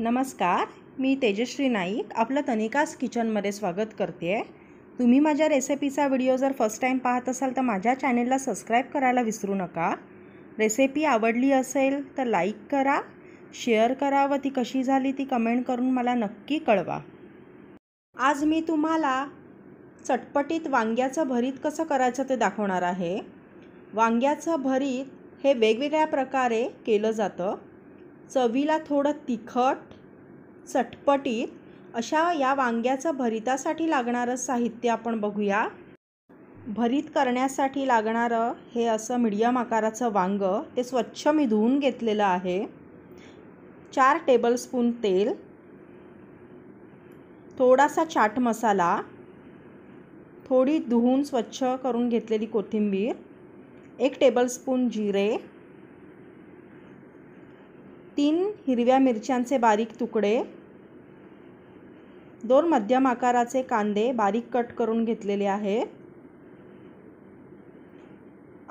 नमस्कार मी तेजश्री नाईक आपलं तनिकास किचनमध्ये स्वागत करते आहे तुम्ही माझ्या रेसिपीचा व्हिडिओ जर फर्स्ट टाईम पाहत असाल तर माझ्या चॅनेलला सबस्क्राईब करायला विसरू नका रेसिपी आवडली असेल तर लाईक करा शेअर करा व ती कशी झाली ती कमेंट करून मला नक्की कळवा आज मी तुम्हाला चटपटीत वांग्याचं भरीत कसं करायचं ते दाखवणार आहे वांग्याचं भरीत हे वेगवेगळ्या प्रकारे केलं जातं चवीला थोडं तिखट चटपटीत अशा या वांग्याचं भरितासाठी लागणारं साहित्य आपण बघूया भरीत करण्यासाठी लागणारं हे असं मिडियम आकाराचं वांग, ते स्वच्छ मी धुवून घेतलेलं आहे चार टेबलस्पून तेल थोडासा चाट मसाला थोडी धुवून स्वच्छ करून घेतलेली कोथिंबीर एक टेबलस्पून जिरे तीन हिरव्या मिरच्यांचे बारीक तुकडे दोन मध्यम आकाराचे कांदे बारीक कट करून घेतलेले आहे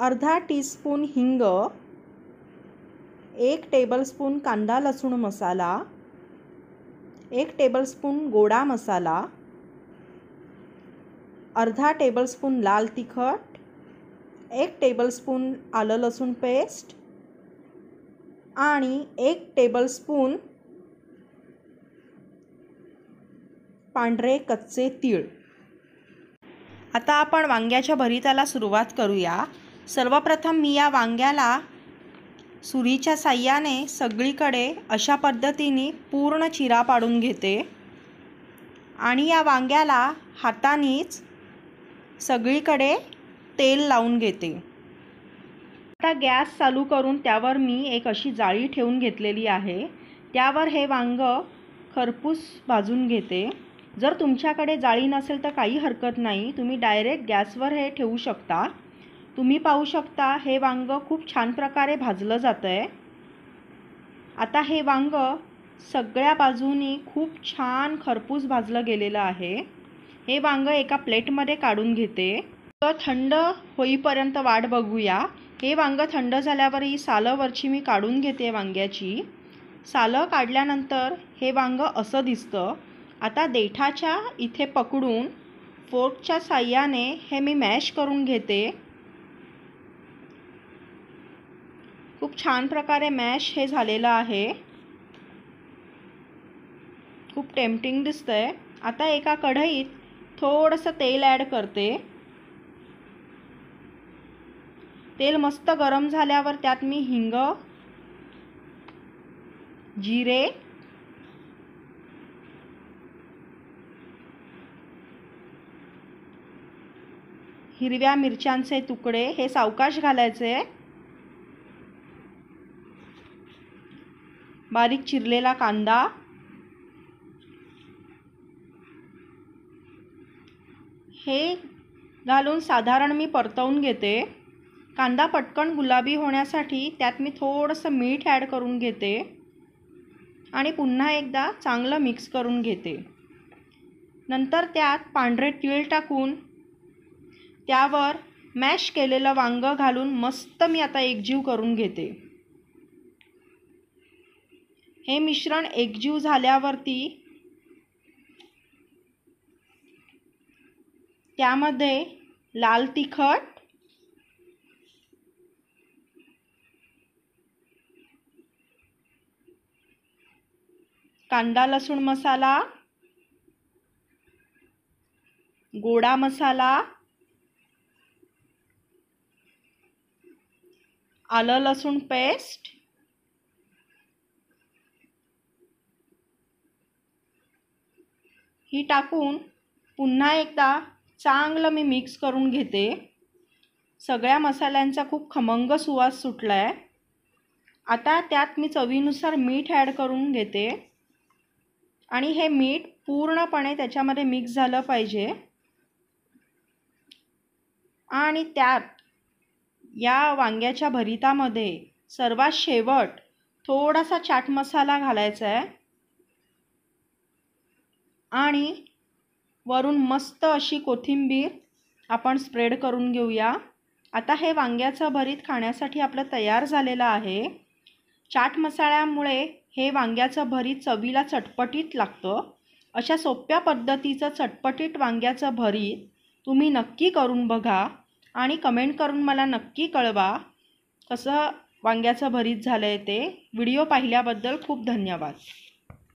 अर्धा टीस्पून हिंग एक टेबलस्पून कांदा लसूण मसाला एक टेबलस्पून गोडा मसाला अर्धा टेबलस्पून लाल तिखट एक टेबलस्पून आलं लसूण पेस्ट आणि एक टेबलस्पून पांढरे कच्चे तीळ आता आपण वांग्याच्या भरिताला सुरुवात करूया सर्वप्रथम मी या वांग्याला सुरीच्या साह्याने सगळीकडे अशा पद्धतीने पूर्ण चिरा पाडून घेते आणि या वांग्याला हातानेच सगळीकडे तेल लावून घेते आता गॅस चालू करून त्यावर मी एक अशी जाळी ठेवून घेतलेली आहे त्यावर हे वांग खरपूस भाजून घेते जर तुमच्याकडे जाळी नसेल तर काही हरकत नाही तुम्ही डायरेक्ट गॅसवर हे ठेवू शकता तुम्ही पाहू शकता हे वांग खूप छान प्रकारे भाजलं जातं आहे आता हे वांग सगळ्या बाजूनी खूप छान खरपूस भाजलं गेलेलं आहे हे वांग एका प्लेटमध्ये काढून घेते थंड होईपर्यंत वाट बघूया हे वांग थंड झाल्यावर ही मी काढून घेते वांग्याची सालं काढल्यानंतर हे वांग असं दिसतं आता देठाच्या इथे पकडून फोर्कच्या साह्याने हे मी मॅश करून घेते खूप छान प्रकारे मॅश हे झालेलं आहे खूप टेम्पटिंग दिसतंय आता एका कढईत थोडंसं तेल ॲड करते तेल मस्त गरम झाल्यावर त्यात मी हिंग जिरे हिरव्या मिरच्यांचे तुकडे हे सावकाश घालायचे बारीक चिरलेला कांदा हे घालून साधारण मी परतवून घेते कांदा पटकन गुलाबी होण्यासाठी त्यात मी थोडंसं मीठ ॲड करून घेते आणि पुन्हा एकदा चांगलं मिक्स करून घेते नंतर त्यात पांढरे तिळ टाकून त्यावर मॅश केलेलं वांग घालून मस्त मी आता एकजीव करून घेते हे मिश्रण एकजीव झाल्यावरती त्यामध्ये लाल तिखट कांदा लसूण मसाला गोडा मसाला आलं लसूण पेस्ट ही टाकून पुन्हा एकदा चांगलं मी मिक्स करून घेते सगळ्या मसाल्यांचा खूप खमंग सुवास सुटला आहे आता त्यात मी चवीनुसार मीठ ॲड करून घेते आणि हे मीठ पूर्णपणे त्याच्यामध्ये मिक्स झालं पाहिजे आणि त्यात या वांग्याच्या भरितामध्ये सर्वात शेवट थोडासा चाट मसाला घालायचा आहे आणि वरून मस्त अशी कोथिंबीर आपण स्प्रेड करून घेऊया आता हे वांग्याचं भरीत खाण्यासाठी आपलं तयार झालेलं आहे चाट मसाल्यामुळे हे वांग्याचं भरीत चवीला चटपटीत लागतं अशा सोप्या पद्धतीचं चटपटीत वांग्याचं भरीत तुम्ही नक्की करून बघा आणि कमेंट करून मला नक्की कळवा कसं वांग्याचं भरीत झालं आहे ते व्हिडिओ पाहिल्याबद्दल खूप धन्यवाद